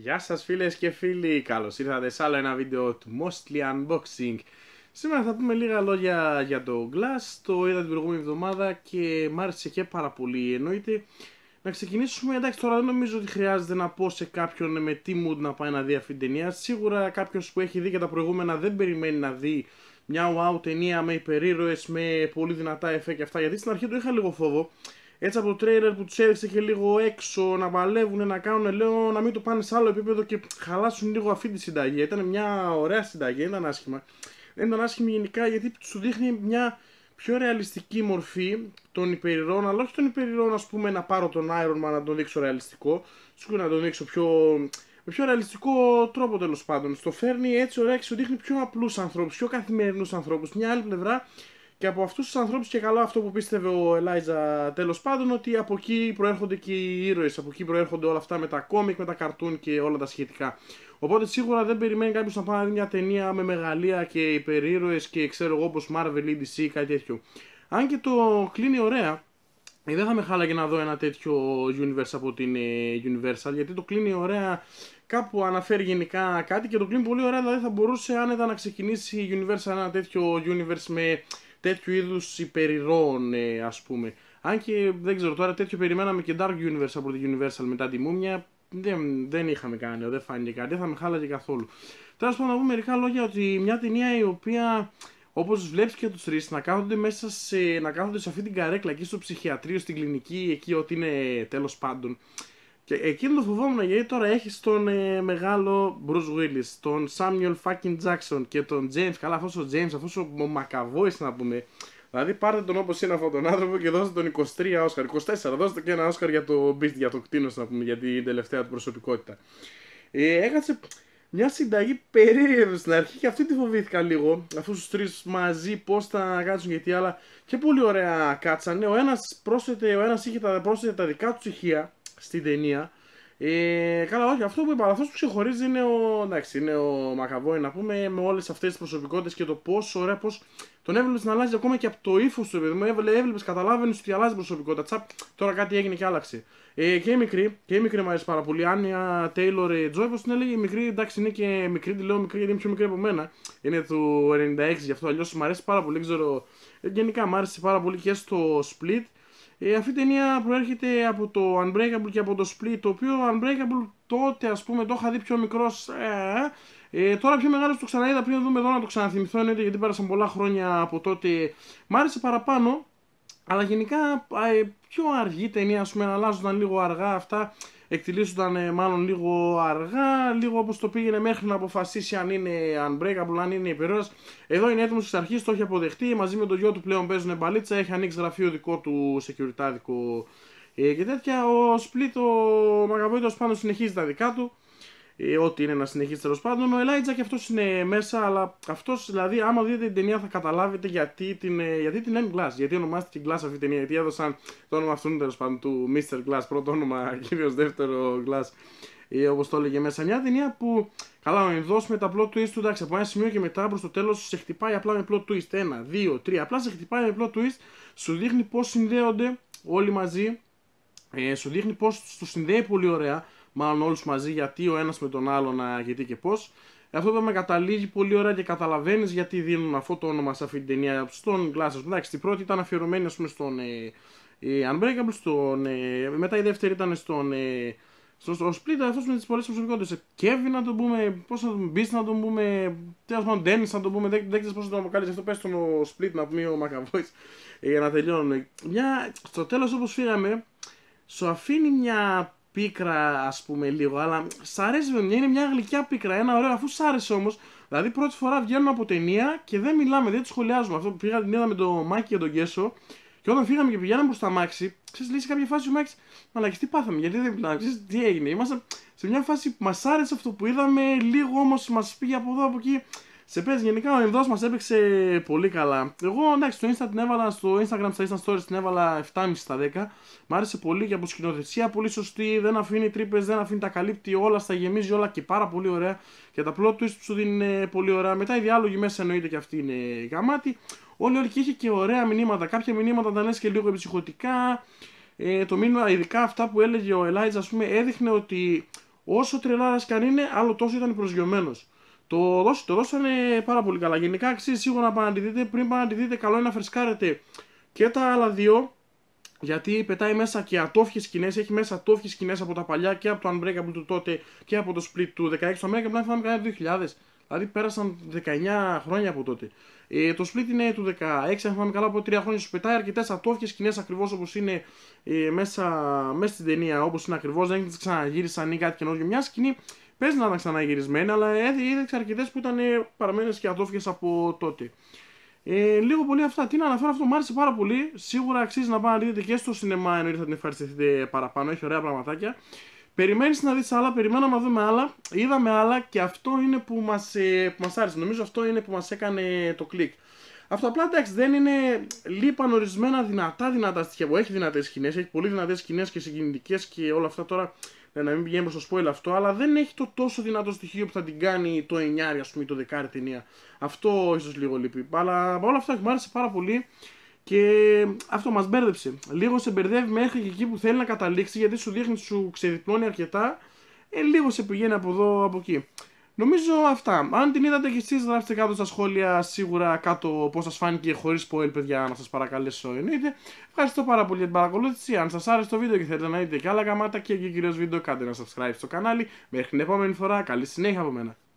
Γεια σας φίλες και φίλοι, καλώς ήρθατε σε άλλο ένα βίντεο του Mostly Unboxing Σήμερα θα πούμε λίγα λόγια για το Glass, το είδα την προηγούμενη εβδομάδα και μ' άρεσε και πάρα πολύ εννοείται Να ξεκινήσουμε, εντάξει τώρα δεν νομίζω ότι χρειάζεται να πω σε κάποιον με τι mood να πάει να δει αυτή την ταινία Σίγουρα κάποιος που έχει δει και τα προηγούμενα δεν περιμένει να δει μια wow ταινία με υπερήρωες, με πολύ δυνατά εφέ και αυτά Γιατί στην αρχή του είχα λίγο φόβο έτσι από το τρέιλερ που τους έδειξε και λίγο έξω να παλεύουν, να κάνουν, λέω να μην το πάνε σε άλλο επίπεδο και χαλάσουν λίγο αυτή τη συνταγή. Ήταν μια ωραία συνταγή, δεν ήταν άσχημα. Δεν ήταν άσχημη γενικά γιατί σου δείχνει μια πιο ρεαλιστική μορφή των υπερηρών, αλλά όχι των υπερηρών, ας πούμε, να πάρω τον Iron Man να τον δείξω ρεαλιστικό, σου να τον δείξω πιο. με πιο ρεαλιστικό τρόπο τέλος πάντων. Στο φέρνει έτσι ωραία και σου δείχνει πιο απλούς ανθρώπους, πιο καθημερινούς ανθρώπους. Μια άλλη πλευρά και από αυτούς τους ανθρώπους και καλό αυτό που πίστευε ο Ελάιζα τέλος πάντων ότι από εκεί προέρχονται και οι ήρωες, από εκεί προέρχονται όλα αυτά με τα κόμικ, με τα καρτούν και όλα τα σχετικά. Οπότε σίγουρα δεν περιμένει κάποιος να πάει να δει μια ταινία με μεγαλεία και υπερήρωες και ξέρω εγώ όπω Marvel EDC, ή κάτι τέτοιο. Αν και το κλείνει ωραία, ε, δεν θα με χάλαγε να δω ένα τέτοιο universe από την ε, Universal γιατί το κλείνει ωραία κάπου αναφέρει γενικά κάτι και το κλείνει πολύ ωραία δηλαδή θα μπορούσε ήταν να ξεκινήσει η Universal ένα τέτοιο universe με τέτοιου είδους υπερηρώων ε, ας πούμε. Αν και δεν ξέρω τώρα τέτοιο περιμέναμε και Dark Universe από την Universal μετά τη Μούμια, δεν, δεν είχαμε κάνει, δεν φάνηκε κάτι, δεν θα με χάλαγε καθόλου. Τώρα πάντων, να πούμε μερικά λόγια ότι μια ταινία η οποία Όπως βλέπεις και τους τρεις να κάθονται μέσα σε, να κάθονται σε αυτή την καρέκλα εκεί στο ψυχιατρίο, στην κλινική, εκεί ό,τι είναι τέλος πάντων. Και εκείνο το φοβόμουν γιατί τώρα έχεις τον ε, μεγάλο Bruce Willis, τον Samuel fucking Jackson και τον James. Καλά, αυτός ο James, αυτός ο μακαβόη να πούμε. Δηλαδή πάρτε τον όπως είναι αυτόν τον άνθρωπο και δώστε τον 23 Όσκαρ. 24, δώστε και ένα Όσκαρ για το Beast, για το κτίνο να πούμε, για την τελευταία του προσωπικότητα. Ε, έχασε μια συνταγή περίεργη στην αρχή και αυτή τη φοβήθηκα λίγο. Αυτούς τους τρεις μαζί πώς θα κάτσουν γιατί άλλα. Και πολύ ωραία κάτσανε. Ο ένας πρόσθετε, ο ένας είχε τα, τα δικά του στοιχεία στην ταινία. Ε, καλά, όχι, αυτό που είπα, αυτός που ξεχωρίζει είναι ο, εντάξει, ο Μακαβόη να πούμε με όλες αυτές τις προσωπικότητες και το πόσο ωραία, πώς τον έβλεπες να αλλάζει ακόμα και από το ύφος του παιδί μου. Έβλεπες, καταλάβαινες ότι αλλάζει προσωπικότητα. Τσαπ, τώρα κάτι έγινε και άλλαξε. Ε, και η μικρή, και η μικρή μου αρέσει πάρα πολύ. Άνια Τέιλορ ε, Τζόι, την έλεγε, η μικρή εντάξει είναι και μικρή, τη λέω μικρή γιατί είναι πιο μικρή από μένα. Είναι του 96 γι' αυτό, αλλιώς μου αρέσει πάρα πολύ, ξέρω. Ε, γενικά μου άρεσε πάρα πολύ και στο Split ε, αυτή η ταινία προέρχεται από το Unbreakable και από το Split, το οποίο Unbreakable τότε ας πούμε το είχα δει πιο μικρός, ε, ε τώρα πιο μεγάλος το ξαναείδα πριν δούμε εδώ να το ξαναθυμηθώ εννοείται γιατί πέρασαν πολλά χρόνια από τότε. Μ' άρεσε παραπάνω, αλλά γενικά ε, πιο αργή ταινία, ας πούμε, αλλάζονταν λίγο αργά αυτά εκτελήσονταν ε, μάλλον λίγο αργά, λίγο όπως το πήγαινε μέχρι να αποφασίσει αν είναι unbreakable, αν είναι υπερόρα. Εδώ είναι έτοιμος εξ αρχής το έχει αποδεχτεί. Μαζί με το γιο του πλέον παίζουν μπαλίτσα, έχει ανοίξει γραφείο δικό του σεκιουριτάδικο ε, και τέτοια. Ο Σπλίτ, ο Μαγαβόητο πάνω συνεχίζει τα δικά του ε, ό,τι είναι να συνεχίσει τέλος πάντων. Ο Ελάιτζα και αυτός είναι μέσα, αλλά αυτός δηλαδή, άμα δείτε την ταινία, θα καταλάβετε γιατί την, ε, γιατί την M Glass. Γιατί ονομάστηκε Glass αυτή η ταινία, γιατί έδωσαν το όνομα αυτού τέλος πάντων του Mr. Glass, πρώτο όνομα, κυρίως δεύτερο Glass, ε, όπως το έλεγε μέσα. Μια ταινία που, καλά, να δώσουμε με τα plot twist του, εντάξει, από ένα σημείο και μετά προς το τέλος σε χτυπάει απλά με plot twist. Ένα, δύο, τρία, απλά σε χτυπάει με plot twist, σου δείχνει πώς συνδέονται όλοι μαζί. Ε, σου δείχνει πώς τους συνδέει πολύ ωραία μάλλον όλους μαζί γιατί ο ένας με τον άλλο να γιατί και πώς. Αυτό το με καταλήγει πολύ ωραία και καταλαβαίνεις γιατί δίνουν αυτό το όνομα σε αυτή την ταινία στον Glass. Εντάξει, την πρώτη ήταν αφιερωμένη ας πούμε, στον ε, Unbreakable, στον, ε, μετά η δεύτερη ήταν στον. Ε, στο, στο Split αυτός με τις πολλές προσωπικότητες. Kevin να τον πούμε, πώς να τον μπει να τον πούμε, τέλος πάντων Dennis να τον πούμε, δεν, δεν ξέρεις πώς να τον αποκαλείς. Αυτό πες στον Split να πούμε ο McAvoy ε, για να τελειώνουν. Μια, στο τέλος όπως φύγαμε, σου αφήνει μια πίκρα, ας πούμε, λίγο. Αλλά σ' αρέσει με μια, είναι μια γλυκιά πίκρα. Ένα ωραίο, αφού σ' άρεσε όμως. Δηλαδή, πρώτη φορά βγαίνουμε από ταινία και δεν μιλάμε, δεν τη σχολιάζουμε. Αυτό που πήγα την είδα με τον Μάκη και τον Κέσο. Και όταν φύγαμε και πηγαίναμε προς τα Μάξι, ξέρεις, λύσει κάποια φάση ο Μάξι, μα τι πάθαμε, γιατί δεν μιλάμε, ξέρεις τι έγινε. Είμαστε σε μια φάση που μας άρεσε αυτό που είδαμε, λίγο όμως μας πήγε από εδώ από εκεί. Σε πες γενικά ο Ινδός μας έπαιξε πολύ καλά. Εγώ εντάξει στο Insta την έβαλα, στο Instagram στα Insta Stories την έβαλα 7,5 στα 10. Μ' άρεσε πολύ και από σκηνοθεσία, πολύ σωστή, δεν αφήνει τρύπες, δεν αφήνει τα καλύπτει όλα, στα γεμίζει όλα και πάρα πολύ ωραία. Και τα plot twist σου δίνει πολύ ωραία. Μετά οι διάλογοι μέσα εννοείται και αυτή είναι γαμάτη. Όλοι όλη και είχε και ωραία μηνύματα. Κάποια μηνύματα τα λες και λίγο ψυχοτικά. Ε, το μήνυμα, ειδικά αυτά που έλεγε ο Ελάιτζα, ας πούμε, έδειχνε ότι όσο τρελάρας αν είναι, άλλο τόσο ήταν προσγειωμένος. Το, δώσ, το δώσανε πάρα πολύ καλά. Γενικά αξίζει σίγουρα να δείτε. Πριν να τη δείτε καλό είναι να φρεσκάρετε και τα άλλα δύο. Γιατί πετάει μέσα και ατόφιες σκηνές, έχει μέσα ατόφιες σκηνές από τα παλιά και από το Unbreakable του τότε και από το Split του 16. Το Unbreakable να θυμάμαι κανένα 2000. Δηλαδή πέρασαν 19 χρόνια από τότε. Ε, το Split είναι του 16, αν θυμάμαι καλά, από 3 χρόνια σου πετάει αρκετές ατόφιες σκηνές ακριβώς όπως είναι ε, μέσα, μέσα στην ταινία, όπως είναι ακριβώς. Δεν ξαναγύρισαν ή κάτι καινούργιο. Μια σκηνή Πες να ήταν ξαναγυρισμένα, αλλά έδειξε αρκετές που ήταν ε, παραμένες και αδόφιε από τότε. Ε, λίγο πολύ αυτά. Τι να αναφέρω αυτό, μου άρεσε πάρα πολύ. Σίγουρα αξίζει να πάει να δείτε και στο σινεμά, εννοείται θα την ευχαριστηθείτε παραπάνω. Έχει ωραία πραγματάκια. Περιμένεις να δεις άλλα, περιμέναμε να δούμε άλλα. Είδαμε άλλα και αυτό είναι που μας ε, άρεσε. Νομίζω αυτό είναι που μας έκανε το κλικ. Αυτό απλά εντάξει δεν είναι. Λείπαν ορισμένα δυνατά δυνατά στοιχεία που έχει δυνατές σκηνές, έχει πολύ δυνατές σκηνές και συγκινητικές και όλα αυτά τώρα. Ναι, να μην πηγαίνουμε στο spoil αυτό, αλλά δεν έχει το τόσο δυνατό στοιχείο που θα την κάνει το 9 ας πούμε, το 10 ταινία. Αυτό ίσως λίγο λείπει. Αλλά όλα αυτά μου άρεσε πάρα πολύ. Και αυτό μας μπέρδεψε. Λίγο σε μπερδεύει μέχρι και εκεί που θέλει να καταλήξει, γιατί σου δείχνει, σου ξεδιπλώνει αρκετά. Ε, λίγο σε πηγαίνει από εδώ, από εκεί. Νομίζω αυτά. Αν την είδατε και εσείς, γράψτε κάτω στα σχόλια σίγουρα κάτω πώς σας φάνηκε χωρίς spoil, παιδιά, να σας παρακαλέσω εννοείται. Ευχαριστώ πάρα πολύ για την παρακολούθηση. Αν σας άρεσε το βίντεο και θέλετε να δείτε και άλλα γαμάτα και κυρίω βίντεο, κάντε ένα subscribe στο κανάλι. Μέχρι την επόμενη φορά, καλή συνέχεια από μένα.